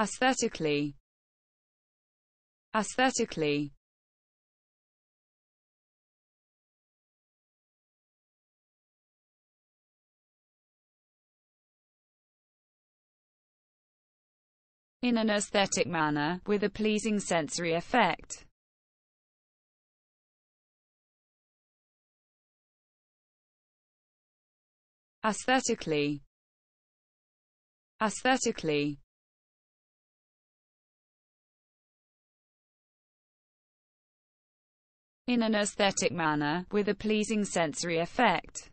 aesthetically aesthetically in an aesthetic manner, with a pleasing sensory effect. Aesthetically Aesthetically in an aesthetic manner, with a pleasing sensory effect.